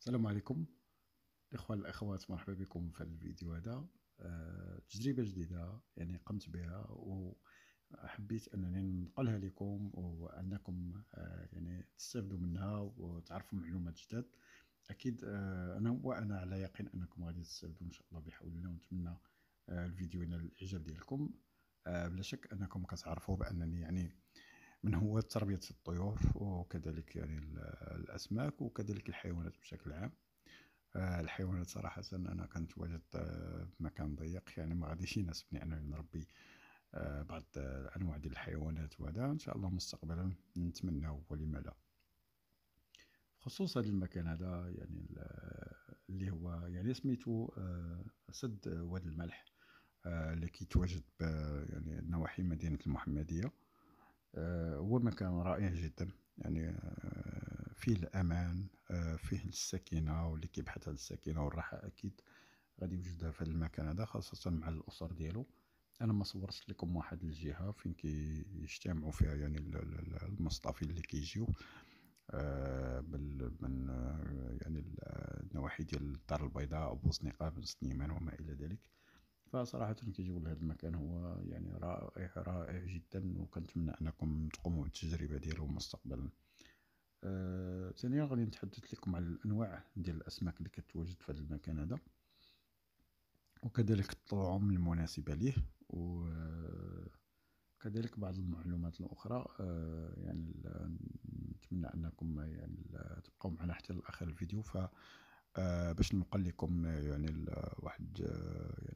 السلام عليكم الاخوان الاخوات مرحبا بكم في الفيديو هذا آه، تجربه جديده يعني قمت بها وحبيت انني ننقلها لكم وانكم آه، يعني تستافدوا منها وتعرفوا معلومات جداد اكيد آه، انا وانا على يقين انكم غادي تستافدوا ان شاء الله بحول الله ونتمنى الفيديو ينال الاعجاب ديالكم بلا شك انكم كتعرفوا بانني يعني من هو تربية الطيور وكذلك يعني الأسماك وكذلك الحيوانات بشكل عام آه، الحيوانات صراحة أنا كنتواجد في آه، مكان ضيق يعني ما غاديش يناسبني أنني نربي آه، بعض الأنواع ديال الحيوانات وهذا إن شاء الله مستقبلا نتمنى ولما لا خصوصا هذا المكان هذا يعني اللي هو يعني سميتو سد واد الملح اللي كيتواجد يعني نواحي مدينة المحمدية آه، هو مكان رائع جدا يعني آه، فيه الأمان آه، فيه السكينة واللي كيبحث على السكينة والراحة أكيد غادي يوجدها في المكان هذا خاصة مع الأسر ديالو أنا ما صورت لكم واحد الجهة فين كيجتمعوا فيها يعني المصطفين اللي كيجيو بال من يعني النواحي ديال الدار البيضاء ابو بوزنيقة بن سنيمان وما إلى ذلك فصراحة كيجيو لهذا المكان هو يعني رائع رائع جدا وكنتمنى انكم تقوموا بالتجربة ديالو مستقبلا آه ثانيا غادي نتحدث لكم على الانواع ديال الاسماك اللي كتواجد في هذا المكان هذا وكذلك الطعوم المناسبة ليه وكذلك بعض المعلومات الأخرى آه يعني نتمنى أنكم يعني تبقوا معنا حتى لآخر الفيديو ف آه، باش نقول لكم آه، يعني آه، واحد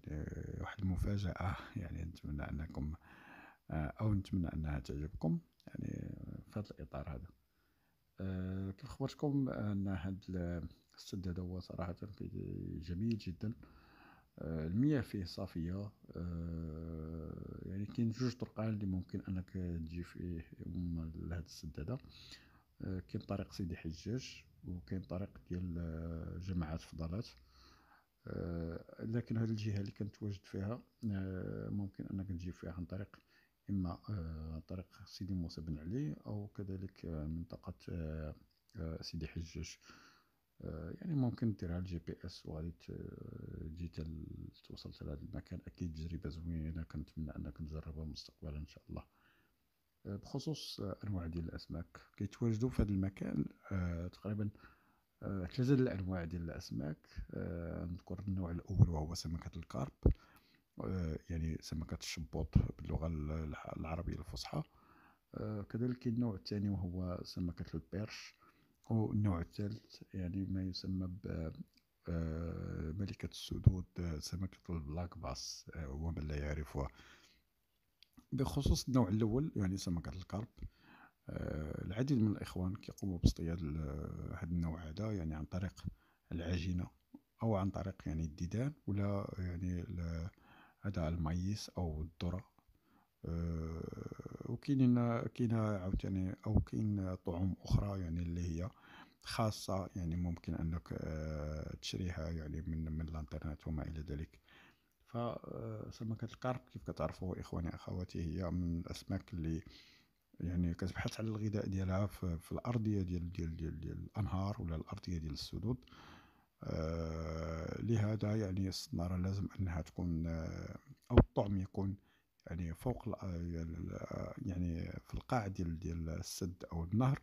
يعني واحد المفاجاه يعني نتمنى انكم او نتمنى انها تعجبكم يعني في هذا الاطار هذا كيف خبرتكم ان هذا السد هذا هو صراحه جميل جدا المياه فيه صافيه يعني كاين جوج طرقان اللي ممكن انك تجي فيه هذا السد هذا كاين طريق سيدي حجاج وكاين طريق ديال آه، جماعات فضلات آه، لكن هذه الجهه اللي كنتواجد فيها آه، ممكن انك تجي فيها عن طريق اما عن طريق سيدي موسى بن علي او كذلك منطقه سيدي حجاج يعني ممكن ديرها الجي بي اس وغادي تجي توصل لهذا المكان اكيد تجربه زوينه كنتمنى انك تجربها مستقبلا ان شاء الله آه، بخصوص آه، انواع ديال الاسماك كيتواجدوا في هذا المكان آه، تقريبا ثلاثه ديال الانواع ديال الاسماك نذكر النوع الاول وهو سمكه الكارب يعني سمكه الشبوط باللغه العربيه الفصحى كذلك النوع الثاني وهو سمكه البيرش والنوع الثالث يعني ما يسمى ب ملكة السدود سمكة البلاك باس ومن لا يعرفها بخصوص النوع الأول يعني سمكه الكرب آه، العديد من الإخوان كيقوموا باصطياد آه، هذا النوع هذا يعني عن طريق العجينة أو عن طريق يعني الديدان ولا يعني هذا المايس أو الذرة آه، وكاينين كاين عاوتاني او كاين طعوم اخرى يعني اللي هي خاصه يعني ممكن انك تشريها يعني من من الانترنت وما الى ذلك فسمكة آه، القرب كيف كتعرفوا إخواني أخواتي هي من الأسماك اللي يعني كتبحث على الغذاء ديالها في الأرضية ديال ديال ديال, ديال الأنهار ولا الأرضية ديال السدود آه، لهذا يعني الصنارة لازم أنها تكون آه، أو الطعم يكون يعني فوق يعني في القاع ديال ديال السد أو النهر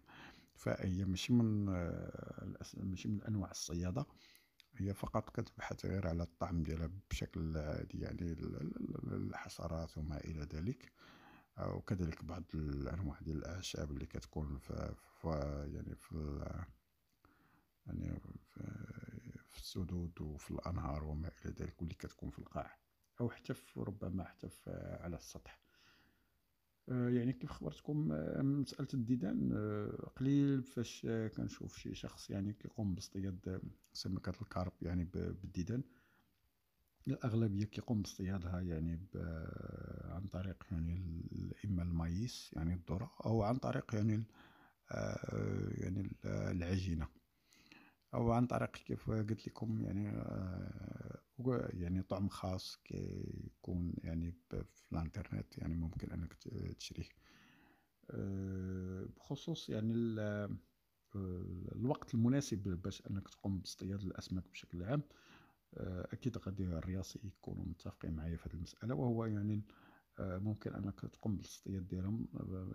فهي ماشي من ماشي من أنواع الصيادة هي فقط كتبحث غير على الطعم ديالها بشكل عادي يعني الحشرات وما الى ذلك وكذلك بعض الانواع ديال الاعشاب اللي كتكون في, في يعني في يعني في, في السدود وفي الانهار وما الى ذلك واللي كتكون في القاع او حتى ربما حتى على السطح آه، يعني كيف خبرتكم آه، مساله الديدان آه، قليل فاش كنشوف شي شخص يعني كيقوم باصطياد سمكه الكارب يعني بالديدان الاغلبيه كيقوم باصطيادها يعني عن طريق يعني اما المايس يعني الذره او عن طريق يعني يعني العجينه او عن طريق كيف قلت لكم يعني يعني طعم خاص كيكون يعني في الانترنت يعني ممكن انك تشريه آه، بخصوص يعني آه، الوقت المناسب باش انك تقوم باصطياد الاسماك بشكل عام آه، اكيد غادي الرياسي يكونوا متفقين معايا في هذه المساله وهو يعني ممكن انك تقوم بالاصطياد ديالهم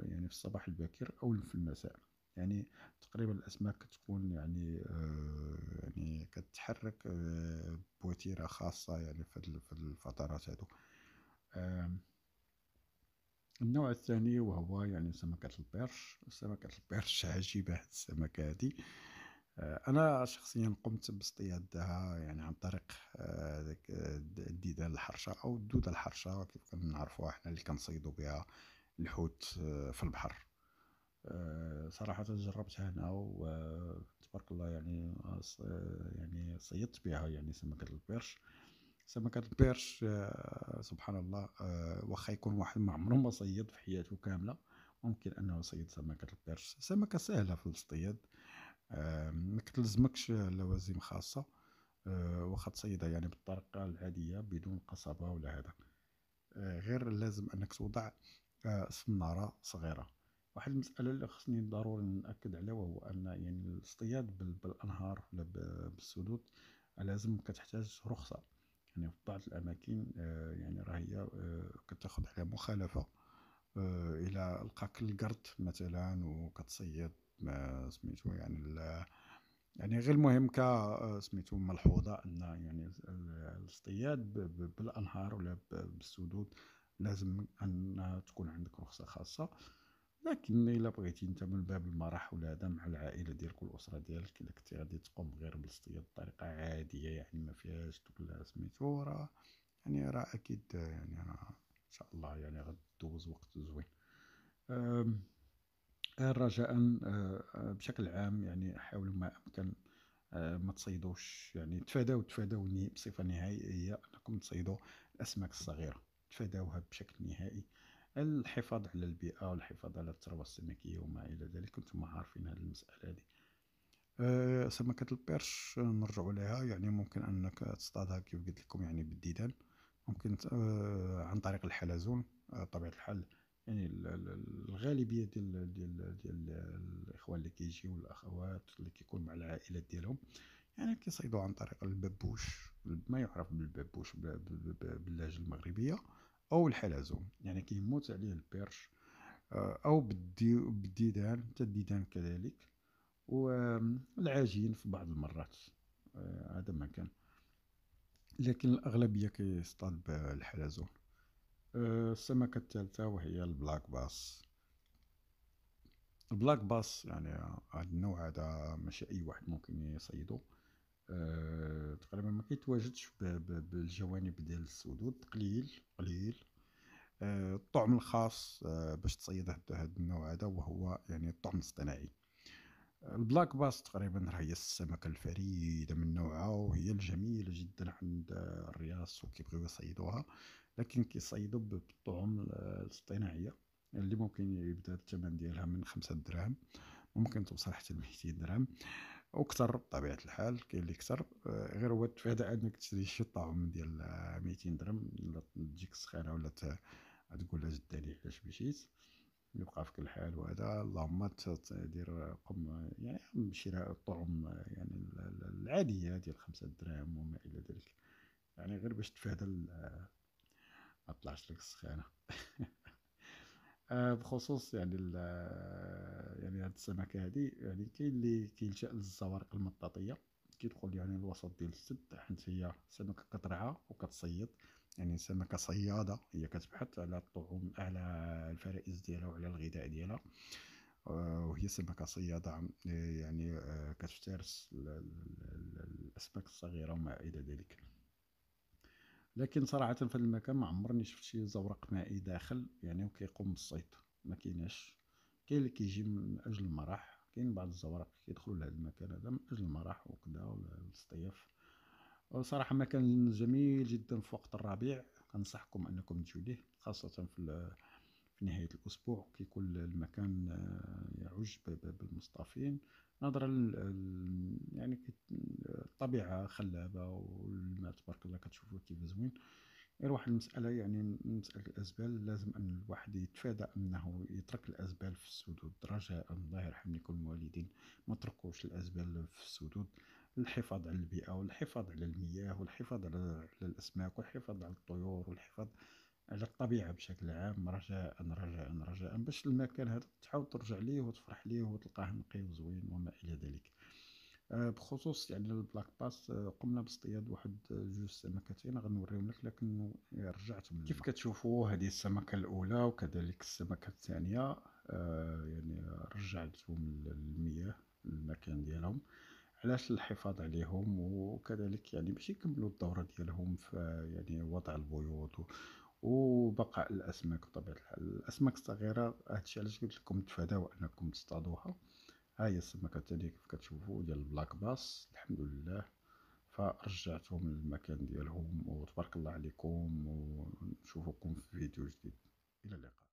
يعني في الصباح الباكر او في المساء يعني تقريبا الاسماك كتكون يعني آه، يعني كتحرك آه، بوتيره خاصه يعني في الفترات هادو النوع الثاني وهو يعني سمكة البرش سمكة البرش عجيبة هاد السمكة هادي آه، أنا شخصيا قمت باصطيادها يعني عن طريق الديدان الحرشة أو الدودة الحرشة كيف كنعرفوها حنا اللي كنصيدو بها الحوت في البحر آه، صراحة جربتها أنا وتبارك الله يعني آه، آه، يعني صيدت بها يعني سمكة البرش سمكة البرش سبحان الله واخا يكون واحد ما عمره ما صيد في حياته كاملة ممكن أنه يصيد سمكة البرش سمكة سهلة في الصيد ما كتلزمكش لوازم خاصة واخا تصيدها يعني بالطريقة العادية بدون قصبة ولا هذا غير لازم أنك توضع صنارة صغيرة واحد المساله اللي خصني ضروري ناكد عليها وهو ان يعني الاصطياد بالانهار ولا بالسدود لازم كتحتاج رخصه يعني في بعض الاماكن آه، يعني راه هي آه، كتاخذ عليها مخالفه آه، الى القاك القرد مثلا وكتصيد ما سميتو يعني يعني غير المهم ك سميتو ملحوظه ان يعني الاصطياد بالانهار ولا بالسدود لازم ان تكون عندك رخصه خاصه لكن الا بغيتي انت من باب المرح ولا هذا مع العائله ديالك والاسره ديالك الا كنتي غادي تقوم غير بالاصطياد بطريقه عاديه يعني ما فيهاش دوك سميتو راه يعني راه اكيد يعني راه ان شاء الله يعني غدوز وقت زوين رجاء آه، بشكل عام يعني حاولوا ما امكن آه، ما تصيدوش يعني تفاداو تفاداو بصفه نهائيه انكم تصيدوا الاسماك الصغيره تفاداوها بشكل نهائي الحفاظ على البيئه والحفاظ على الثروه السمكيه وما الى ذلك كنتم عارفين هذه المساله هذه أه، سمكه البرش نرجع لها يعني ممكن انك تصطادها كيف قلت لكم يعني بالديدان ممكن أه، عن طريق الحلزون أه، طبيعه الحال يعني الغالبيه ديال ديال ديال الاخوان اللي كيجيو والاخوات اللي كيكون مع العائلات ديالهم يعني كيصيدوا عن طريق الببوش ما يعرف بالببوش باللهجه المغربيه او الحلزون يعني كيموت عليه البرش آه، او بالديدان حتى الديدان كذلك والعجين في بعض المرات آه، هذا ما كان لكن الاغلبيه كيصطاد بالحلزون آه، السمكه الثالثه وهي البلاك باس البلاك باس يعني هذا النوع هذا ماشي اي واحد ممكن يصيده آه، تقريبا ما كيتواجدش بالجوانب ديال السدود قليل قليل آه، الطعم الخاص آه، باش تصيد هذا النوع هذا وهو يعني الطعم الاصطناعي البلاك باس تقريبا راه هي السمكة الفريدة من نوعها وهي الجميلة جدا عند الرياس وكيبغيو يصيدوها لكن كيصيدوا بالطعم الاصطناعية اللي ممكن يبدا الثمن ديالها من خمسة دراهم ممكن توصل حتى ل 200 درهم وكثر بطبيعه الحال كاين اللي كثر آه، غير هو التفادى انك تشري شي طعم ديال 200 درهم ولا تجيك سخانه ولا تقول جداني علاش مشيت يبقى فيك الحال وهذا اللهم تدير قم يعني شراء الطعم يعني العاديه ديال خمسة دراهم وما الى ذلك يعني غير باش تفادى ما طلعش لك السخانه آه، بخصوص يعني يعني هاد السمكه هادي يعني كاين اللي كيلجا للزوارق المطاطيه كيدخل يعني الوسط ديال السد حيت هي سمكه كترعى وكتصيد يعني سمكه صياده هي كتبحث على الطعوم على الفرائس ديالها وعلى الغذاء ديالها آه، وهي سمكه صياده يعني آه، كتفترس الاسماك الصغيره وما الى ذلك لكن صراحه في المكان ما عمرني شفت شي زورق مائي داخل يعني وكيقوم بالصيد ما كيناش كاين اللي كيجي من اجل المرح كاين بعض الزوارق كيدخلوا لهذا المكان هذا من اجل المرح وكذا والصيف صراحه مكان جميل جدا في وقت الربيع انصحكم انكم تجيو ليه خاصه في في نهايه الاسبوع كيكون المكان آه، يعج بالمصطافين نظرا يعني الطبيعه خلابه والماء تبارك الله كتشوفوه كيف زوين غير واحد المسألة يعني مسألة الأزبال لازم أن الواحد يتفادى أنه يترك الأزبال في السدود رجاء الله يرحم لكم الوالدين ما تركوش الأزبال في السدود الحفاظ على البيئة والحفاظ على المياه والحفاظ على الأسماك والحفاظ على الطيور والحفاظ على الطبيعة بشكل عام رجاء رجاء رجاء باش المكان هذا تعاود ترجع ليه وتفرح ليه وتلقاه نقي وزوين وما إلى ذلك آه، بخصوص يعني البلاك باس آه، قمنا باصطياد واحد آه، جوج سمكتين إيه، غنوريهم لك لكن رجعتهم كيف كتشوفوا هذه السمكه الاولى وكذلك السمكه الثانيه يعني رجعتهم للمياه المكان ديالهم علاش الحفاظ عليهم وكذلك يعني باش يكملوا الدوره ديالهم في يعني وضع البيوض وبقاء الاسماك بطبيعه الحال الاسماك الصغيره هادشي علاش قلت لكم تفاداو انكم تصطادوها هاهي السمكه الثانيه كيف كتشوفوا ديال البلاك باس الحمد لله فرجعتهم للمكان ديالهم وتبارك الله عليكم ونشوفكم في فيديو جديد الى اللقاء